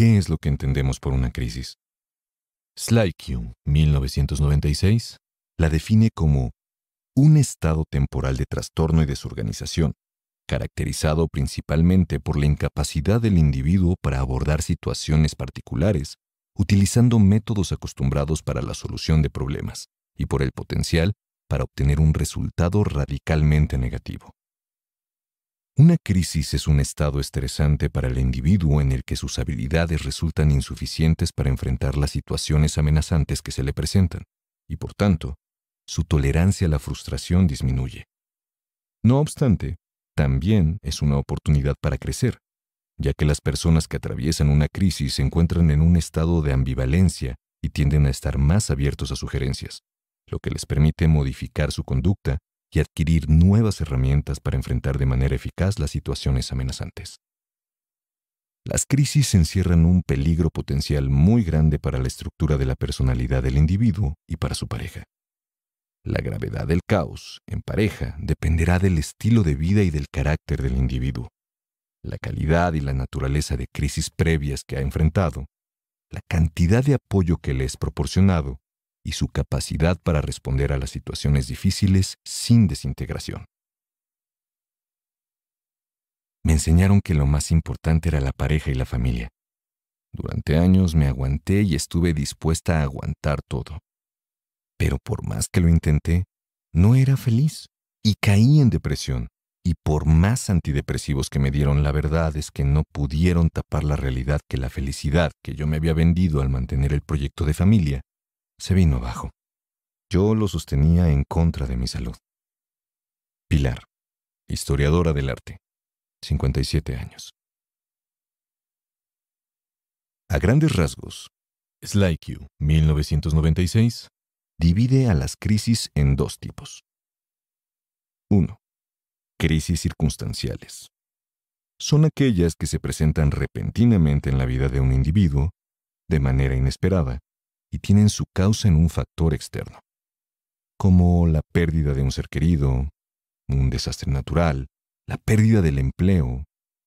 ¿Qué es lo que entendemos por una crisis? Slykiu, 1996, la define como un estado temporal de trastorno y desorganización, caracterizado principalmente por la incapacidad del individuo para abordar situaciones particulares, utilizando métodos acostumbrados para la solución de problemas y por el potencial para obtener un resultado radicalmente negativo. Una crisis es un estado estresante para el individuo en el que sus habilidades resultan insuficientes para enfrentar las situaciones amenazantes que se le presentan, y por tanto, su tolerancia a la frustración disminuye. No obstante, también es una oportunidad para crecer, ya que las personas que atraviesan una crisis se encuentran en un estado de ambivalencia y tienden a estar más abiertos a sugerencias, lo que les permite modificar su conducta y adquirir nuevas herramientas para enfrentar de manera eficaz las situaciones amenazantes. Las crisis encierran un peligro potencial muy grande para la estructura de la personalidad del individuo y para su pareja. La gravedad del caos en pareja dependerá del estilo de vida y del carácter del individuo, la calidad y la naturaleza de crisis previas que ha enfrentado, la cantidad de apoyo que le es proporcionado y su capacidad para responder a las situaciones difíciles sin desintegración. Me enseñaron que lo más importante era la pareja y la familia. Durante años me aguanté y estuve dispuesta a aguantar todo. Pero por más que lo intenté, no era feliz y caí en depresión. Y por más antidepresivos que me dieron, la verdad es que no pudieron tapar la realidad que la felicidad que yo me había vendido al mantener el proyecto de familia se vino abajo. Yo lo sostenía en contra de mi salud. Pilar, historiadora del arte, 57 años. A grandes rasgos, You, 1996 divide a las crisis en dos tipos. 1. Crisis circunstanciales. Son aquellas que se presentan repentinamente en la vida de un individuo, de manera inesperada, y tienen su causa en un factor externo, como la pérdida de un ser querido, un desastre natural, la pérdida del empleo,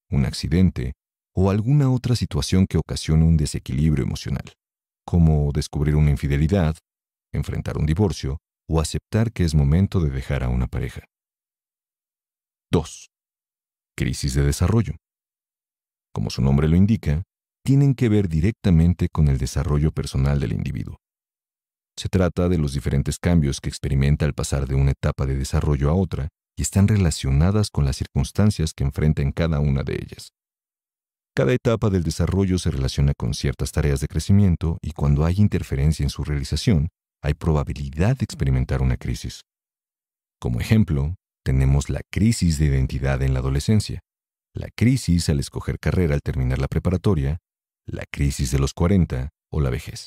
un accidente o alguna otra situación que ocasione un desequilibrio emocional, como descubrir una infidelidad, enfrentar un divorcio o aceptar que es momento de dejar a una pareja. 2. Crisis de desarrollo. Como su nombre lo indica, tienen que ver directamente con el desarrollo personal del individuo. Se trata de los diferentes cambios que experimenta al pasar de una etapa de desarrollo a otra y están relacionadas con las circunstancias que enfrenta en cada una de ellas. Cada etapa del desarrollo se relaciona con ciertas tareas de crecimiento y cuando hay interferencia en su realización, hay probabilidad de experimentar una crisis. Como ejemplo, tenemos la crisis de identidad en la adolescencia, la crisis al escoger carrera al terminar la preparatoria la crisis de los 40 o la vejez.